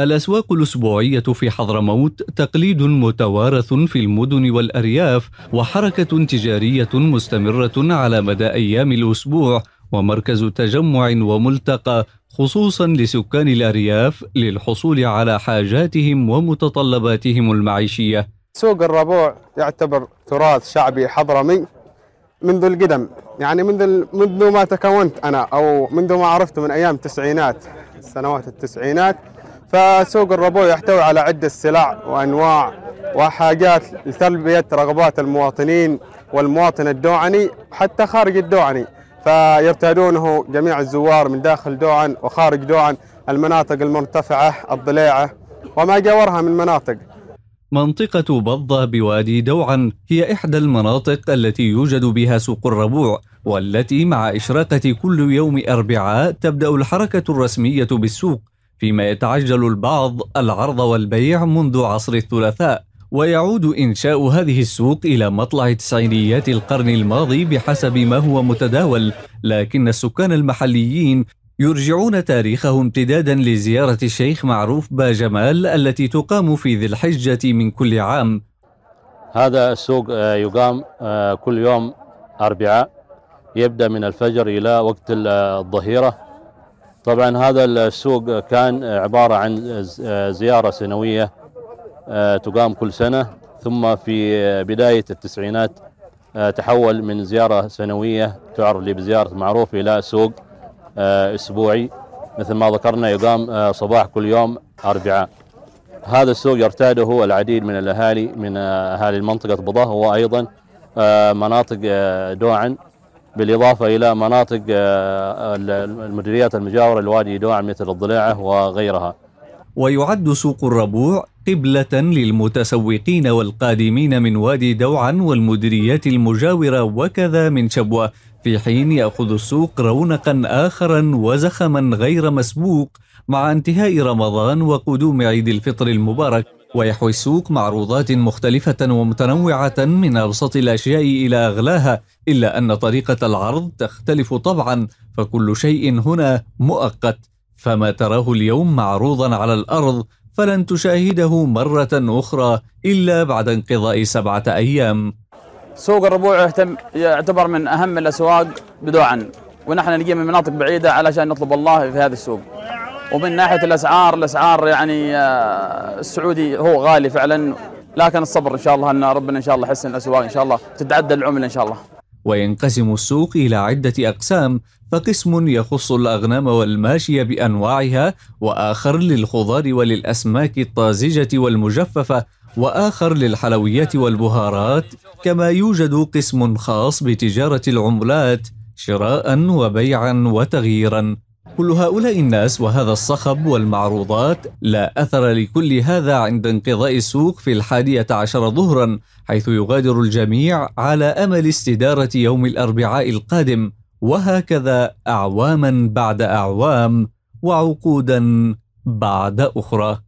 الأسواق الأسبوعية في حضرموت تقليد متوارث في المدن والأرياف وحركة تجارية مستمرة على مدى أيام الأسبوع ومركز تجمع وملتقى خصوصا لسكان الأرياف للحصول على حاجاتهم ومتطلباتهم المعيشية سوق الربوع يعتبر تراث شعبي حضرمي منذ القدم يعني منذ منذ ما تكونت أنا أو منذ ما عرفت من أيام التسعينات سنوات التسعينات فسوق الربوع يحتوي على عدة سلع وأنواع وحاجات لتلبية رغبات المواطنين والمواطن الدوعني حتى خارج الدوعني فيرتادونه جميع الزوار من داخل دوعن وخارج دوعن المناطق المرتفعة الضليعة وما جاورها من مناطق منطقة بضة بوادي دوعا هي إحدى المناطق التي يوجد بها سوق الربوع والتي مع إشراقة كل يوم أربعاء تبدأ الحركة الرسمية بالسوق فيما يتعجل البعض العرض والبيع منذ عصر الثلاثاء ويعود إنشاء هذه السوق إلى مطلع تسعينيات القرن الماضي بحسب ما هو متداول لكن السكان المحليين يرجعون تاريخه امتدادا لزيارة الشيخ معروف باجمال التي تقام في ذي الحجة من كل عام هذا السوق آه، يقام آه، كل يوم أربعاء يبدأ من الفجر إلى وقت آه، الظهيرة طبعا هذا السوق كان عبارة عن زيارة سنوية آه، تقام كل سنة ثم في بداية التسعينات آه، تحول من زيارة سنوية تعرف بزيارة معروف إلى سوق آه، أسبوعي مثل ما ذكرنا يقام صباح كل يوم أربعاء هذا السوق يرتاده العديد من الأهالي من أهالي منطقة بضه وأيضا مناطق دوعن بالإضافة إلى مناطق آه، المديريات المجاورة لوادي دوعا مثل الضليعة وغيرها ويعد سوق الربوع قبلة للمتسوقين والقادمين من وادي دوعا والمديريات المجاورة وكذا من شبوة في حين يأخذ السوق رونقا آخرا وزخما غير مسبوق مع انتهاء رمضان وقدوم عيد الفطر المبارك ويحوي السوق معروضات مختلفة ومتنوعة من أبسط الأشياء إلى أغلاها إلا أن طريقة العرض تختلف طبعا فكل شيء هنا مؤقت فما تراه اليوم معروضا على الأرض فلن تشاهده مرة أخرى إلا بعد انقضاء سبعة أيام سوق الربوع يعتبر من أهم الأسواق بدوعا ونحن نجي من مناطق بعيدة علشان نطلب الله في هذا السوق ومن ناحيه الاسعار الاسعار يعني آه، السعودي هو غالي فعلا لكن الصبر ان شاء الله ان ربنا ان شاء الله يحسن الاسواق ان شاء الله تتعدى العمله ان شاء الله. وينقسم السوق الى عده اقسام فقسم يخص الاغنام والماشيه بانواعها واخر للخضار وللاسماك الطازجه والمجففه واخر للحلويات والبهارات كما يوجد قسم خاص بتجاره العملات شراء وبيعا وتغييرا كل هؤلاء الناس وهذا الصخب والمعروضات لا أثر لكل هذا عند انقضاء السوق في الحادية عشر ظهرا حيث يغادر الجميع على أمل استدارة يوم الأربعاء القادم وهكذا أعواما بعد أعوام وعقودا بعد أخرى